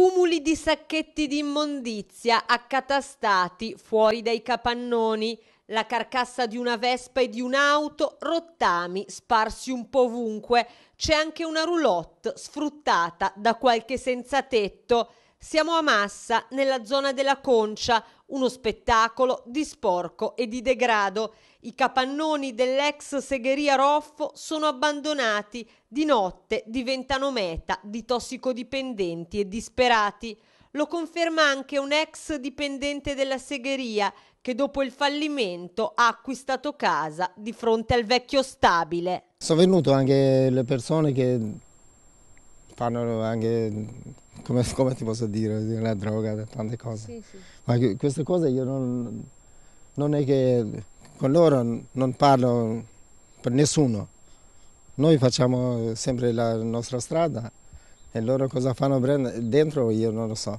cumuli di sacchetti di immondizia accatastati fuori dai capannoni, la carcassa di una vespa e di un'auto, rottami sparsi un po' ovunque. C'è anche una roulotte sfruttata da qualche senzatetto. Siamo a Massa, nella zona della Concia, uno spettacolo di sporco e di degrado. I capannoni dell'ex segheria Roffo sono abbandonati, di notte diventano meta di tossicodipendenti e disperati. Lo conferma anche un ex dipendente della segheria che dopo il fallimento ha acquistato casa di fronte al vecchio stabile. Sono venute anche le persone che fanno anche come, come, ti posso dire, la droga, tante cose. Sì, sì. Ma queste cose io non, non è che con loro non parlo per nessuno. Noi facciamo sempre la nostra strada e loro cosa fanno dentro io non lo so.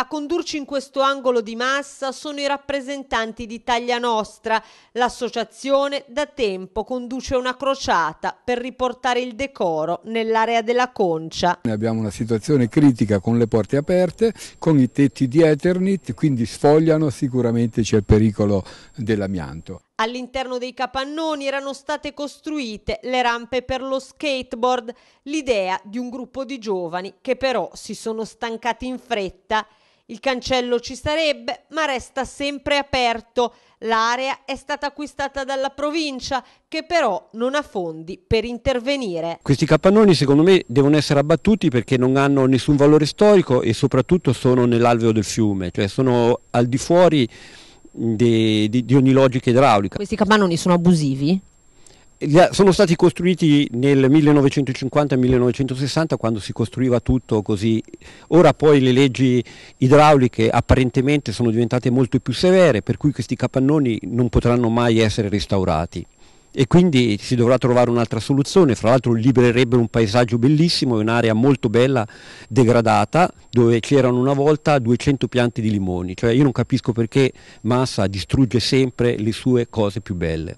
A condurci in questo angolo di massa sono i rappresentanti di Taglia Nostra. L'associazione da tempo conduce una crociata per riportare il decoro nell'area della concia. abbiamo una situazione critica con le porte aperte, con i tetti di Eternit, quindi sfogliano sicuramente c'è il pericolo dell'amianto. All'interno dei capannoni erano state costruite le rampe per lo skateboard, l'idea di un gruppo di giovani che però si sono stancati in fretta. Il cancello ci sarebbe, ma resta sempre aperto. L'area è stata acquistata dalla provincia, che però non ha fondi per intervenire. Questi capannoni secondo me devono essere abbattuti perché non hanno nessun valore storico e soprattutto sono nell'alveo del fiume, cioè sono al di fuori di, di, di ogni logica idraulica. Questi capannoni sono abusivi? sono stati costruiti nel 1950-1960 quando si costruiva tutto così. Ora poi le leggi idrauliche apparentemente sono diventate molto più severe per cui questi capannoni non potranno mai essere restaurati e quindi si dovrà trovare un'altra soluzione, fra l'altro libererebbe un paesaggio bellissimo, e un'area molto bella, degradata, dove c'erano una volta 200 piante di limoni, cioè io non capisco perché Massa distrugge sempre le sue cose più belle.